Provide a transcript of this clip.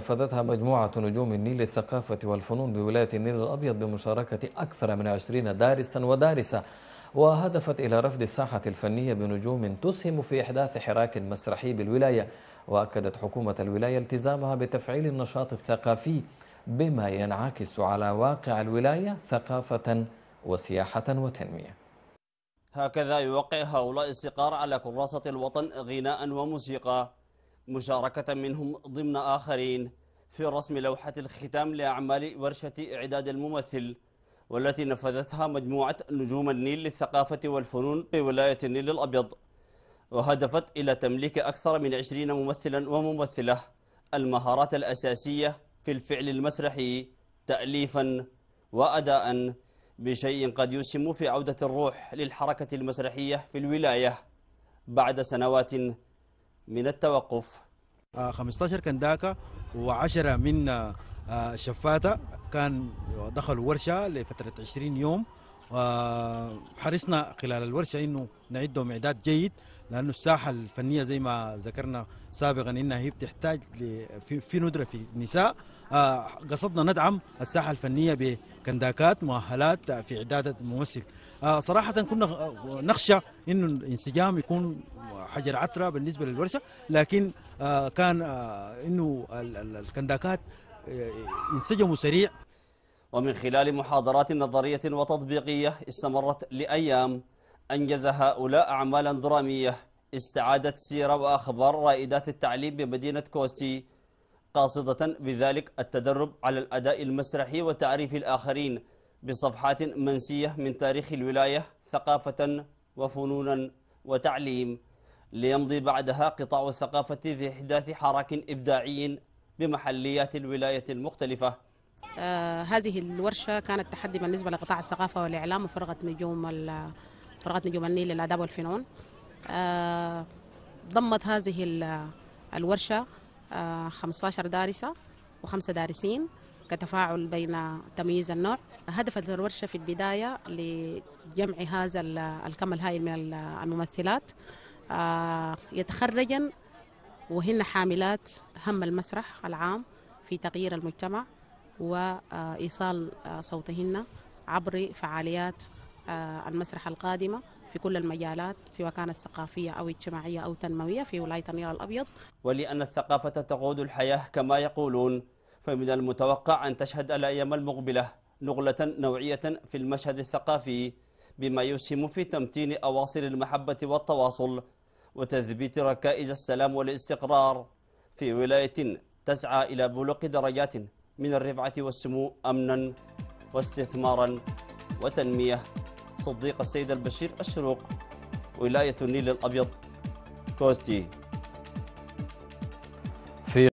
نفذتها مجموعة نجوم النيل للثقافة والفنون بولاية النيل الأبيض بمشاركة أكثر من عشرين دارسا ودارسة وهدفت إلى رفض الساحة الفنية بنجوم تسهم في إحداث حراك مسرحي بالولاية وأكدت حكومة الولاية التزامها بتفعيل النشاط الثقافي بما ينعكس على واقع الولاية ثقافة وسياحة وتنمية هكذا يوقع هؤلاء الصقار على كراسة الوطن غناء وموسيقى مشاركة منهم ضمن آخرين في رسم لوحة الختام لأعمال ورشة إعداد الممثل والتي نفذتها مجموعة نجوم النيل للثقافة والفنون بولاية النيل الأبيض وهدفت إلى تمليك أكثر من عشرين ممثلا وممثلة المهارات الأساسية في الفعل المسرحي تأليفا وأداء بشيء قد يسهم في عودة الروح للحركة المسرحية في الولاية بعد سنوات من التوقف 15 آه، كان داكا و10 من آه، شفاتة كان دخلوا ورشة لفترة 20 يوم آه، حرصنا خلال الورشة انه نعدهم اعداد جيد لانه الساحة الفنية زي ما ذكرنا سابقا انها هي بتحتاج في ندرة في النساء قصدنا ندعم الساحة الفنية بكنداكات مؤهلات في اعداد الممثل صراحة كنا نخشى انه الانسجام يكون حجر عترة بالنسبة للورشة لكن آه، كان آه، إنه الكنداكات آه، انسجموا سريع ومن خلال محاضرات نظرية وتطبيقية استمرت لأيام أنجز هؤلاء أعمالا درامية استعادت سيرة وأخبار رائدات التعليم بمدينة كوستي قاصدة بذلك التدرب على الأداء المسرحي وتعريف الآخرين بصفحات منسية من تاريخ الولاية ثقافة وفنونا وتعليم ليمضي بعدها قطاع الثقافة في إحداث حراك إبداعي بمحليات الولاية المختلفة آه، هذه الورشة كانت تحدي بالنسبة لقطاع الثقافة والإعلام وفرقة نجوم فرقة نجوم النيل للآداب والفنون آه، ضمت هذه الورشة 15 آه، دارسة وخمسة دارسين كتفاعل بين تمييز النوع هدفت الورشة في البداية لجمع هذا الكم الهائل من الممثلات آه، يتخرجن وهن حاملات هم المسرح العام في تغيير المجتمع وإيصال آه، صوتهن عبر فعاليات آه، المسرح القادمة في كل المجالات سواء كانت ثقافية أو اجتماعية أو تنموية في ولاية النيل الأبيض ولأن الثقافة تقود الحياة كما يقولون فمن المتوقع أن تشهد الأيام المقبلة نغلة نوعية في المشهد الثقافي بما يسهم في تمتين أواصر المحبة والتواصل وتثبيت ركائز السلام والاستقرار في ولاية تسعى إلى بلوغ درجات من الرفعة والسمو أمنا واستثمارا وتنمية صديق السيد البشير الشروق ولاية النيل الأبيض كوستي